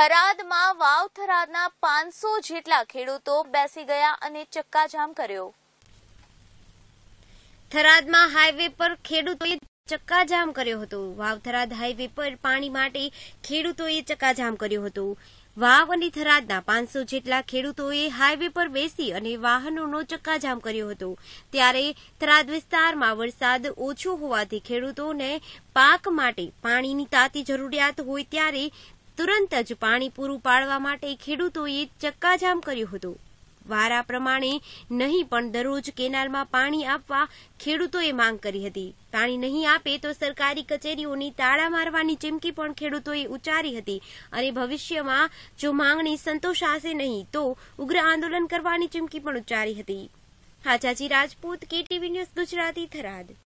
થરાદમાં વાવ થરાદના પાંચસો જેટલા ખેડૂતો બેસી ગયા અને ચક્કાજામ કર્યો થરાદમાં હાઈવે પર ખેડૂતોએ ચક્કાજામ કર્યો હતો વાવ હાઈવે પર પાણી માટે ખેડૂતોએ ચક્કાજામ કર્યો હતો વાવ અને થરાદના પાંચસો જેટલા ખેડૂતોએ હાઈવે પર બેસી અને વાહનોનો ચક્કાજામ કર્યો હતો ત્યારે થરાદ વિસ્તારમાં વરસાદ ઓછો હોવાથી ખેડૂતોને પાક માટે પાણીની તાતી જરૂરિયાત હોય ત્યારે તુરંત જ પાણી પૂરું પાડવા માટે ખેડૂતોએ ચક્કાજામ કર્યું હતું વારા પ્રમાણે નહીં પણ દરરોજ કેનાલમાં પાણી આપવા ખેડૂતોએ માંગ કરી હતી પાણી નહીં આપે તો સરકારી કચેરીઓની તાળા મારવાની ચીમકી પણ ખેડૂતોએ ઉચ્ચારી હતી અને ભવિષ્યમાં જો માંગણી સંતોષાશે નહીં તો ઉગ્ર આંદોલન કરવાની ચીમકી પણ ઉચ્ચારી હતી હાજાજી રાજપૂત કેટીવી ન્યૂઝ ગુજરાતી થરાદ